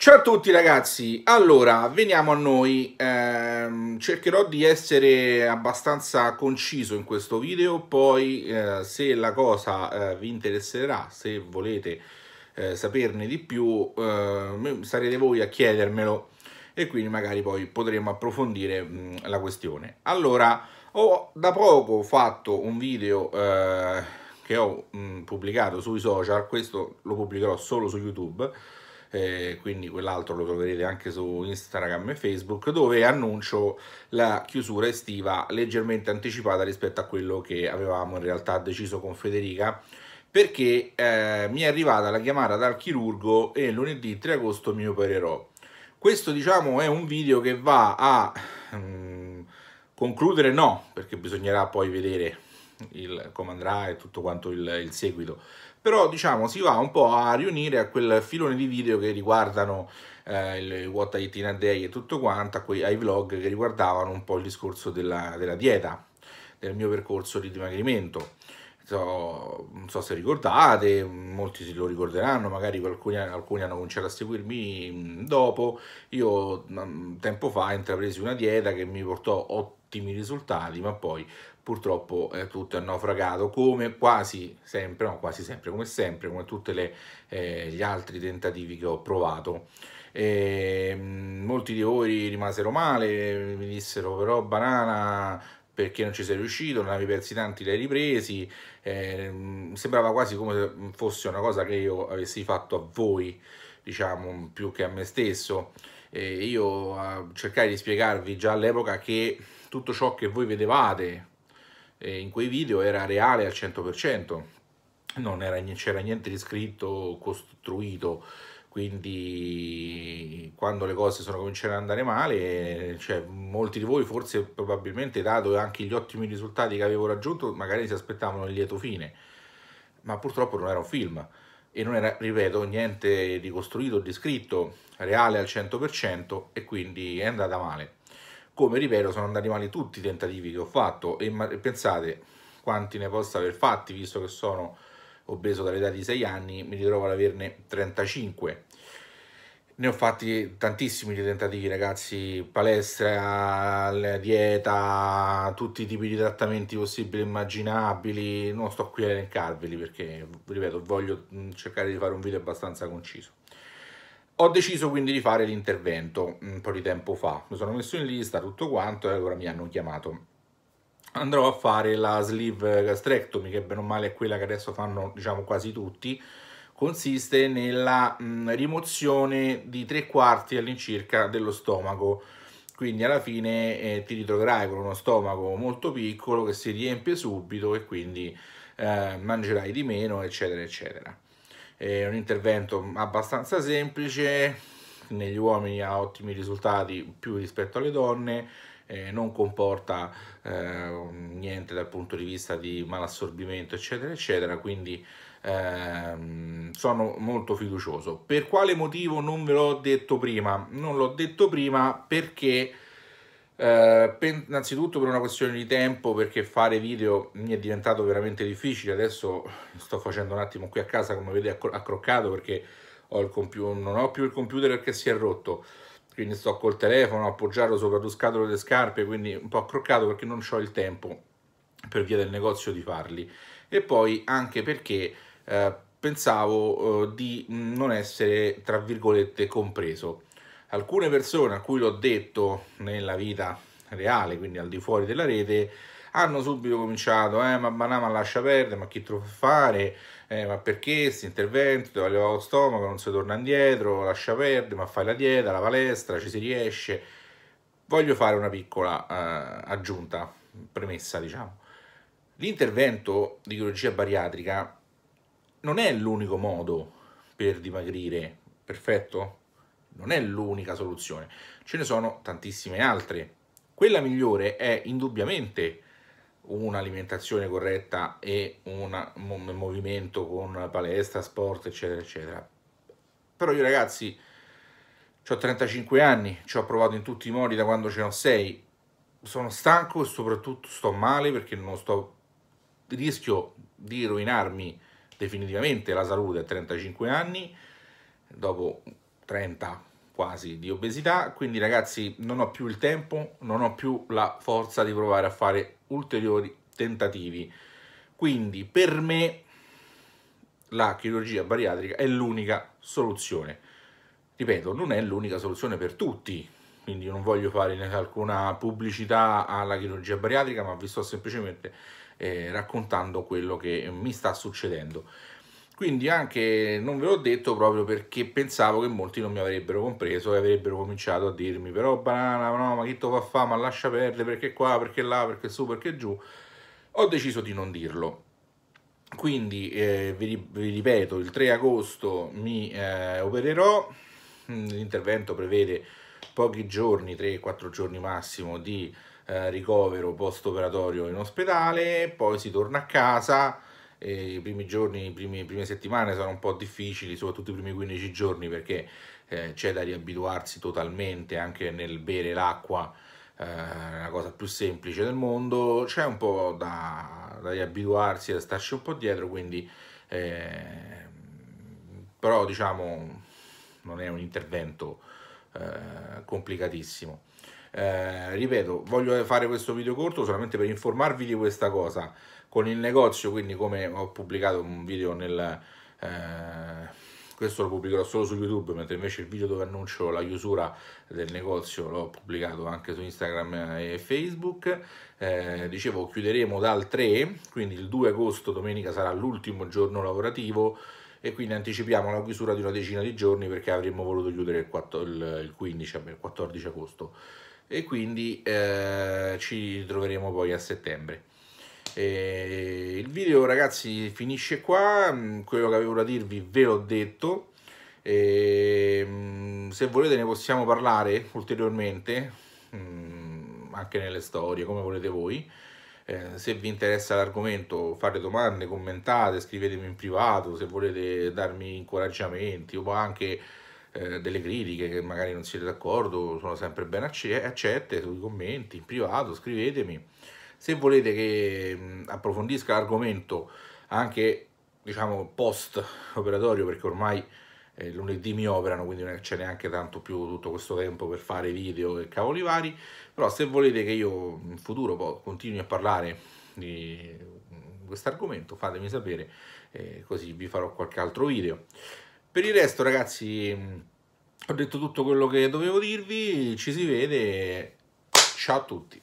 Ciao a tutti ragazzi, allora veniamo a noi, eh, cercherò di essere abbastanza conciso in questo video, poi eh, se la cosa eh, vi interesserà, se volete eh, saperne di più, eh, sarete voi a chiedermelo e quindi magari poi potremo approfondire mh, la questione. Allora, ho da poco fatto un video eh, che ho mh, pubblicato sui social, questo lo pubblicherò solo su YouTube, eh, quindi quell'altro lo troverete anche su Instagram e Facebook, dove annuncio la chiusura estiva leggermente anticipata rispetto a quello che avevamo in realtà deciso con Federica perché eh, mi è arrivata la chiamata dal chirurgo e lunedì 3 agosto mi opererò. Questo diciamo è un video che va a mm, concludere, no, perché bisognerà poi vedere il, come andrà e tutto quanto il, il seguito però diciamo si va un po' a riunire a quel filone di video che riguardano eh, il What I Eat in a Day e tutto quanto, ai vlog che riguardavano un po' il discorso della, della dieta, del mio percorso di dimagrimento. So, non so se ricordate, molti se lo ricorderanno, magari alcuni, alcuni hanno cominciato a seguirmi mm, dopo. Io mm, tempo fa intrapresi una dieta che mi portò 8 ottimi risultati, ma poi purtroppo eh, tutto è naufragato come quasi sempre, no, quasi sempre, come sempre, come tutti eh, gli altri tentativi che ho provato. E, ehm, molti di voi rimasero male, mi dissero però banana perché non ci sei riuscito, non avevi persi tanti, li hai ripresi, eh, sembrava quasi come se fosse una cosa che io avessi fatto a voi, diciamo, più che a me stesso. Eh, io cercai di spiegarvi già all'epoca che tutto ciò che voi vedevate eh, in quei video era reale al 100%, non c'era niente di scritto o costruito, quindi quando le cose sono cominciate ad andare male, cioè, molti di voi forse probabilmente, dato anche gli ottimi risultati che avevo raggiunto, magari si aspettavano il lieto fine, ma purtroppo non era un film e non era, ripeto, niente di costruito, o di scritto, reale al 100% e quindi è andata male. Come ripeto, sono andati male tutti i tentativi che ho fatto e pensate quanti ne posso aver fatti, visto che sono obeso dall'età di 6 anni, mi ritrovo ad averne 35. Ne ho fatti tantissimi di tentativi, ragazzi, palestra, dieta, tutti i tipi di trattamenti possibili e immaginabili. Non sto qui a elencarveli perché, ripeto, voglio mm, cercare di fare un video abbastanza conciso. Ho deciso quindi di fare l'intervento mm, un po' di tempo fa. Mi sono messo in lista tutto quanto e allora mi hanno chiamato andrò a fare la sleeve gastrectomy, che bene o male è quella che adesso fanno diciamo quasi tutti, consiste nella mh, mm, rimozione di tre quarti all'incirca dello stomaco. Quindi alla fine eh, ti ritroverai con uno stomaco molto piccolo che si riempie subito e quindi eh, mangerai di meno, eccetera, eccetera. È un intervento abbastanza semplice, negli uomini ha ottimi risultati più rispetto alle donne eh, non comporta eh, niente dal punto di vista di malassorbimento, eccetera, eccetera. Quindi ehm, sono molto fiducioso. Per quale motivo non ve l'ho detto prima? Non l'ho detto prima perché. Eh, innanzitutto per una questione di tempo perché fare video mi è diventato veramente difficile adesso sto facendo un attimo qui a casa come vedete accroccato perché ho il non ho più il computer perché si è rotto quindi sto col telefono appoggiato sopra due scatole delle scarpe, quindi un po' croccato perché non ho il tempo per via del negozio di farli. E poi anche perché eh, pensavo eh, di non essere, tra virgolette, compreso. Alcune persone a cui l'ho detto nella vita reale, quindi al di fuori della rete, hanno subito cominciato, eh, ma Banama lascia perdere, ma chi te lo fa fare, eh, ma perché questo intervento, ti va lo stomaco, non si torna indietro, lascia perdere, ma fai la dieta, la palestra, ci si riesce. Voglio fare una piccola eh, aggiunta, premessa diciamo. L'intervento di chirurgia bariatrica non è l'unico modo per dimagrire, perfetto? Non è l'unica soluzione, ce ne sono tantissime altre. Quella migliore è indubbiamente un'alimentazione corretta e un movimento con palestra, sport, eccetera, eccetera. Però io ragazzi, ho 35 anni, ci ho provato in tutti i modi da quando ce ne ho 6, sono stanco e soprattutto sto male perché non sto rischio di rovinarmi definitivamente la salute a 35 anni dopo 30 quasi di obesità, quindi ragazzi non ho più il tempo, non ho più la forza di provare a fare ulteriori tentativi. Quindi per me la chirurgia bariatrica è l'unica soluzione. Ripeto, non è l'unica soluzione per tutti, quindi non voglio fare alcuna pubblicità alla chirurgia bariatrica, ma vi sto semplicemente eh, raccontando quello che mi sta succedendo quindi anche non ve l'ho detto proprio perché pensavo che molti non mi avrebbero compreso e avrebbero cominciato a dirmi però banana no ma chi te fa fa ma lascia perdere perché qua perché là perché su perché giù ho deciso di non dirlo quindi eh, vi, vi, ripeto il 3 agosto mi eh, opererò mm, l'intervento prevede pochi giorni 3-4 giorni massimo di eh, ricovero post operatorio in ospedale poi si torna a casa eh, i primi giorni, le prime settimane sono un po' difficili, soprattutto i primi 15 giorni perché eh, c'è da riabituarsi totalmente anche nel bere l'acqua, eh, la cosa più semplice del mondo, c'è un po' da, da, riabituarsi, da starci un po' dietro, quindi eh, però diciamo non è un intervento eh, complicatissimo. Eh, ripeto, voglio fare questo video corto solamente per informarvi di questa cosa. Con il negozio, quindi come ho pubblicato un video nel... Eh, questo lo pubblicherò solo su YouTube, mentre invece il video dove annuncio la chiusura del negozio l'ho pubblicato anche su Instagram e Facebook. Eh, dicevo, chiuderemo dal 3, quindi il 2 agosto, domenica, sarà l'ultimo giorno lavorativo e quindi anticipiamo la chiusura di una decina di giorni perché avremmo voluto chiudere il, 14, il 15, il 14 agosto e quindi eh, ci troveremo poi a settembre. E il video ragazzi finisce qua, mm, quello che avevo da dirvi ve l'ho detto, e, mm, se volete ne possiamo parlare ulteriormente, mm, anche nelle storie, come volete voi. Eh, se vi interessa l'argomento fate domande, commentate, scrivetemi in privato se volete darmi incoraggiamenti o anche eh, delle critiche che magari non siete d'accordo, sono sempre ben accette sui commenti, in privato, scrivetemi. Se volete che approfondisca l'argomento anche diciamo post operatorio, perché ormai eh, lunedì mi operano, quindi non c'è neanche tanto più tutto questo tempo per fare video e cavoli vari, però se volete che io in futuro continui a parlare di questo argomento fatemi sapere, eh, così vi farò qualche altro video. Per il resto, ragazzi, mm, ho detto tutto quello che dovevo dirvi, ci si vede, ciao a tutti.